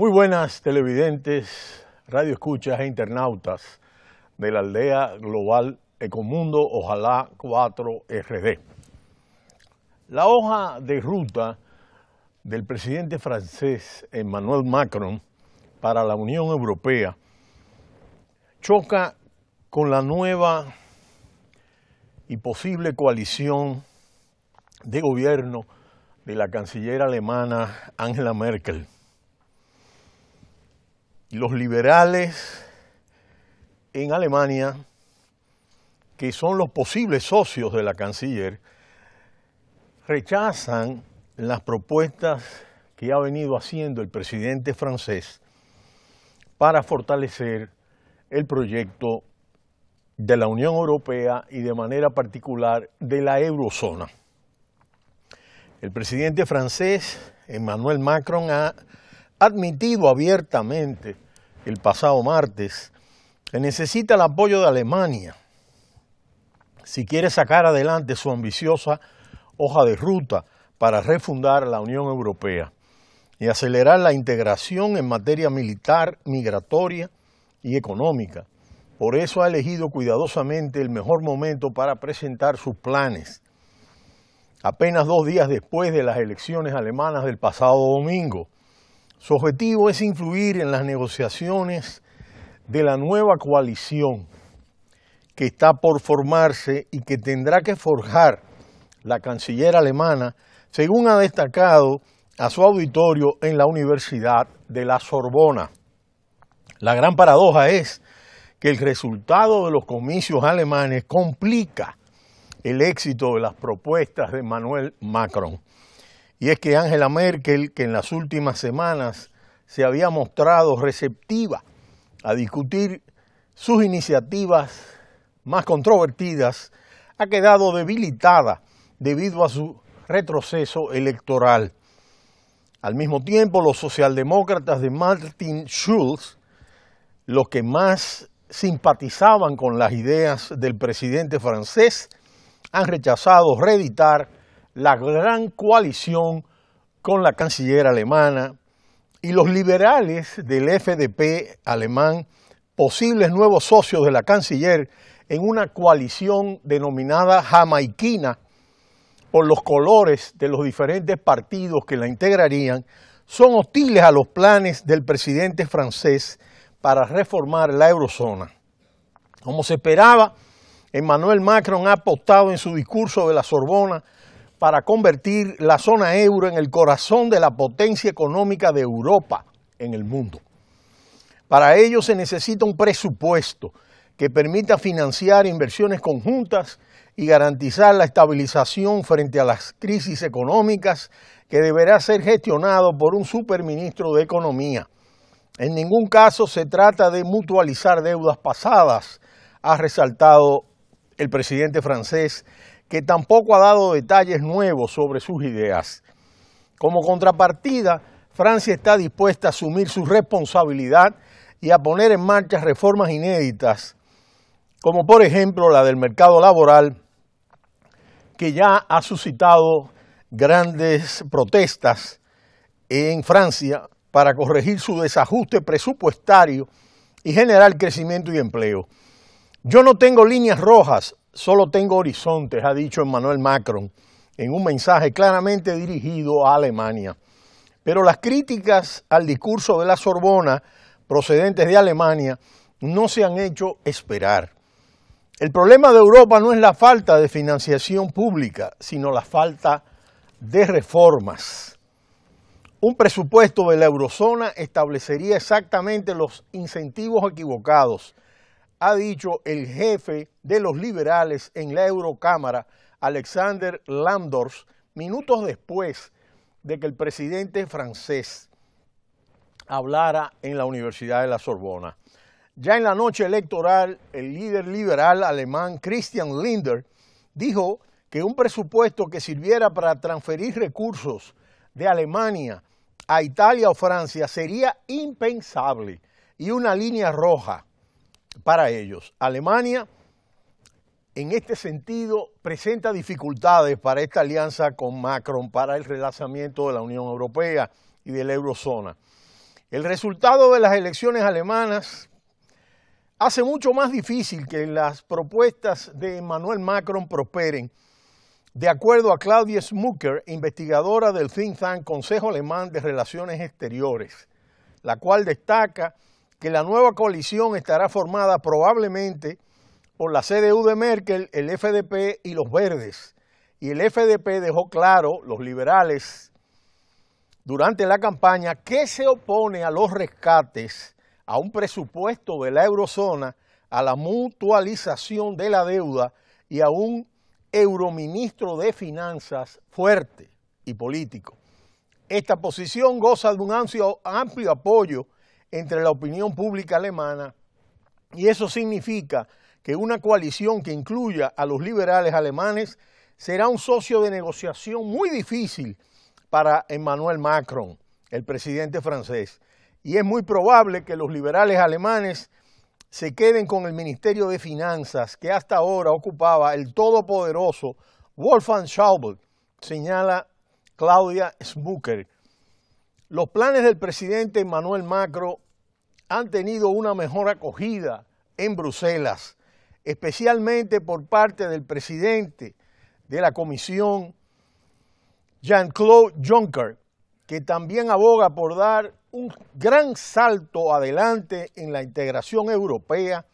Muy buenas televidentes, radioescuchas e internautas de la aldea global Ecomundo Ojalá 4RD. La hoja de ruta del presidente francés Emmanuel Macron para la Unión Europea choca con la nueva y posible coalición de gobierno de la canciller alemana Angela Merkel los liberales en Alemania, que son los posibles socios de la canciller, rechazan las propuestas que ha venido haciendo el presidente francés para fortalecer el proyecto de la Unión Europea y de manera particular de la eurozona. El presidente francés, Emmanuel Macron, ha admitido abiertamente el pasado martes que necesita el apoyo de Alemania si quiere sacar adelante su ambiciosa hoja de ruta para refundar la Unión Europea y acelerar la integración en materia militar, migratoria y económica. Por eso ha elegido cuidadosamente el mejor momento para presentar sus planes. Apenas dos días después de las elecciones alemanas del pasado domingo, su objetivo es influir en las negociaciones de la nueva coalición que está por formarse y que tendrá que forjar la canciller alemana, según ha destacado a su auditorio en la Universidad de la Sorbona. La gran paradoja es que el resultado de los comicios alemanes complica el éxito de las propuestas de Manuel Macron y es que Angela Merkel, que en las últimas semanas se había mostrado receptiva a discutir sus iniciativas más controvertidas, ha quedado debilitada debido a su retroceso electoral. Al mismo tiempo, los socialdemócratas de Martin Schulz, los que más simpatizaban con las ideas del presidente francés, han rechazado reeditar la gran coalición con la canciller alemana y los liberales del FDP alemán, posibles nuevos socios de la canciller, en una coalición denominada jamaiquina por los colores de los diferentes partidos que la integrarían, son hostiles a los planes del presidente francés para reformar la eurozona. Como se esperaba, Emmanuel Macron ha apostado en su discurso de la Sorbona para convertir la zona euro en el corazón de la potencia económica de Europa en el mundo. Para ello se necesita un presupuesto que permita financiar inversiones conjuntas y garantizar la estabilización frente a las crisis económicas que deberá ser gestionado por un superministro de Economía. En ningún caso se trata de mutualizar deudas pasadas, ha resaltado el presidente francés que tampoco ha dado detalles nuevos sobre sus ideas. Como contrapartida, Francia está dispuesta a asumir su responsabilidad y a poner en marcha reformas inéditas, como por ejemplo la del mercado laboral, que ya ha suscitado grandes protestas en Francia para corregir su desajuste presupuestario y generar crecimiento y empleo. Yo no tengo líneas rojas solo tengo horizontes, ha dicho Emmanuel Macron en un mensaje claramente dirigido a Alemania. Pero las críticas al discurso de la Sorbona procedentes de Alemania no se han hecho esperar. El problema de Europa no es la falta de financiación pública, sino la falta de reformas. Un presupuesto de la eurozona establecería exactamente los incentivos equivocados ha dicho el jefe de los liberales en la Eurocámara, Alexander Lambdors, minutos después de que el presidente francés hablara en la Universidad de la Sorbona. Ya en la noche electoral, el líder liberal alemán Christian Linder dijo que un presupuesto que sirviera para transferir recursos de Alemania a Italia o Francia sería impensable y una línea roja para ellos. Alemania, en este sentido, presenta dificultades para esta alianza con Macron, para el relanzamiento de la Unión Europea y de la eurozona. El resultado de las elecciones alemanas hace mucho más difícil que las propuestas de Emmanuel Macron prosperen. De acuerdo a Claudia Smucker, investigadora del think tank Consejo Alemán de Relaciones Exteriores, la cual destaca que la nueva coalición estará formada probablemente por la CDU de Merkel, el FDP y los verdes. Y el FDP dejó claro, los liberales, durante la campaña, que se opone a los rescates, a un presupuesto de la eurozona, a la mutualización de la deuda y a un euroministro de finanzas fuerte y político. Esta posición goza de un amplio, apoyo entre la opinión pública alemana y eso significa que una coalición que incluya a los liberales alemanes será un socio de negociación muy difícil para Emmanuel Macron, el presidente francés. Y es muy probable que los liberales alemanes se queden con el Ministerio de Finanzas que hasta ahora ocupaba el todopoderoso Wolfgang Schauble, señala Claudia Schmucker, los planes del presidente Emmanuel Macron han tenido una mejor acogida en Bruselas, especialmente por parte del presidente de la Comisión, Jean-Claude Juncker, que también aboga por dar un gran salto adelante en la integración europea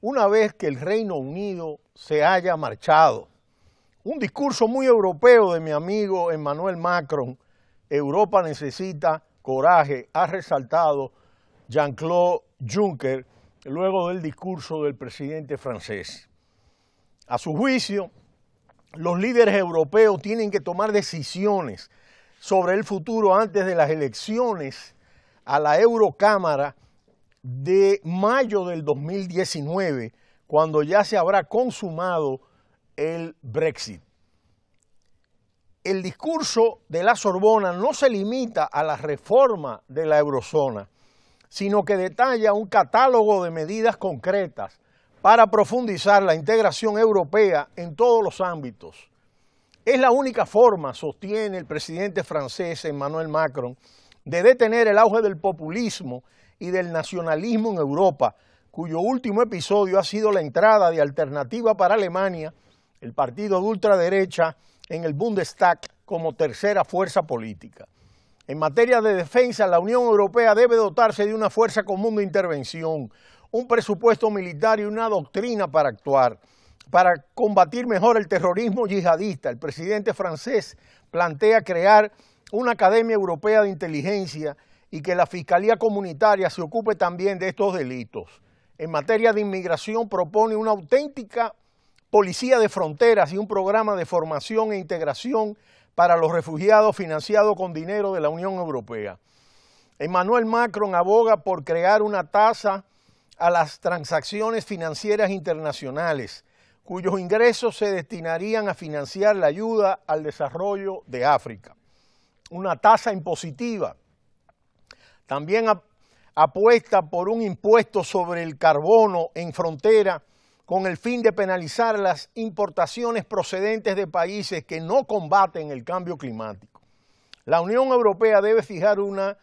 una vez que el Reino Unido se haya marchado. Un discurso muy europeo de mi amigo Emmanuel Macron, Europa necesita coraje, ha resaltado Jean-Claude Juncker luego del discurso del presidente francés. A su juicio, los líderes europeos tienen que tomar decisiones sobre el futuro antes de las elecciones a la Eurocámara de mayo del 2019, cuando ya se habrá consumado el Brexit el discurso de la Sorbona no se limita a la reforma de la eurozona, sino que detalla un catálogo de medidas concretas para profundizar la integración europea en todos los ámbitos. Es la única forma, sostiene el presidente francés Emmanuel Macron, de detener el auge del populismo y del nacionalismo en Europa, cuyo último episodio ha sido la entrada de Alternativa para Alemania, el partido de ultraderecha, en el Bundestag como tercera fuerza política. En materia de defensa, la Unión Europea debe dotarse de una fuerza común de intervención, un presupuesto militar y una doctrina para actuar, para combatir mejor el terrorismo yihadista. El presidente francés plantea crear una Academia Europea de Inteligencia y que la Fiscalía Comunitaria se ocupe también de estos delitos. En materia de inmigración propone una auténtica Policía de Fronteras y un programa de formación e integración para los refugiados financiado con dinero de la Unión Europea. Emmanuel Macron aboga por crear una tasa a las transacciones financieras internacionales, cuyos ingresos se destinarían a financiar la ayuda al desarrollo de África. Una tasa impositiva. También apuesta por un impuesto sobre el carbono en frontera con el fin de penalizar las importaciones procedentes de países que no combaten el cambio climático. La Unión Europea debe fijar una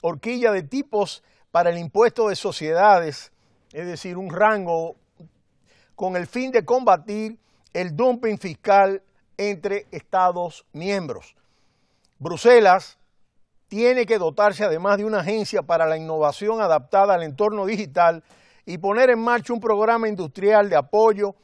horquilla de tipos para el impuesto de sociedades, es decir, un rango con el fin de combatir el dumping fiscal entre Estados miembros. Bruselas tiene que dotarse además de una agencia para la innovación adaptada al entorno digital y poner en marcha un programa industrial de apoyo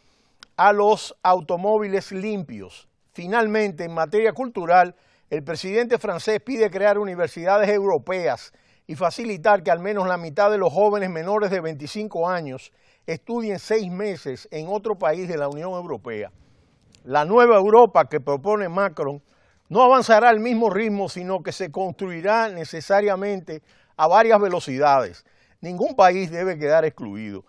a los automóviles limpios. Finalmente, en materia cultural, el presidente francés pide crear universidades europeas y facilitar que al menos la mitad de los jóvenes menores de 25 años estudien seis meses en otro país de la Unión Europea. La nueva Europa que propone Macron no avanzará al mismo ritmo, sino que se construirá necesariamente a varias velocidades. Ningún país debe quedar excluido.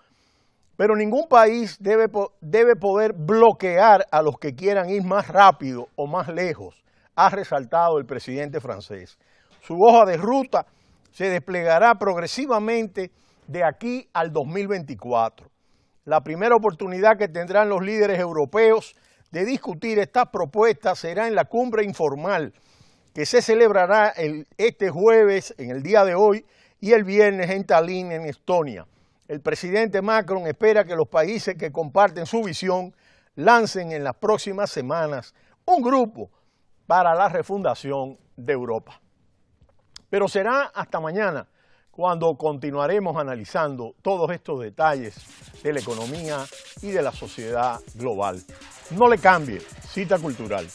Pero ningún país debe, poder bloquear a los que quieran ir más rápido o más lejos, ha resaltado el presidente francés. Su hoja de ruta se desplegará progresivamente de aquí al 2024. La primera oportunidad que tendrán los líderes europeos de discutir estas propuestas será en la cumbre informal que se celebrará el, este jueves, en el día de hoy, y el viernes en Tallinn, en Estonia. El presidente Macron espera que los países que comparten su visión lancen en las próximas semanas un grupo para la refundación de Europa. Pero será hasta mañana cuando continuaremos analizando todos estos detalles de la economía y de la sociedad global. No le cambie, cita cultural.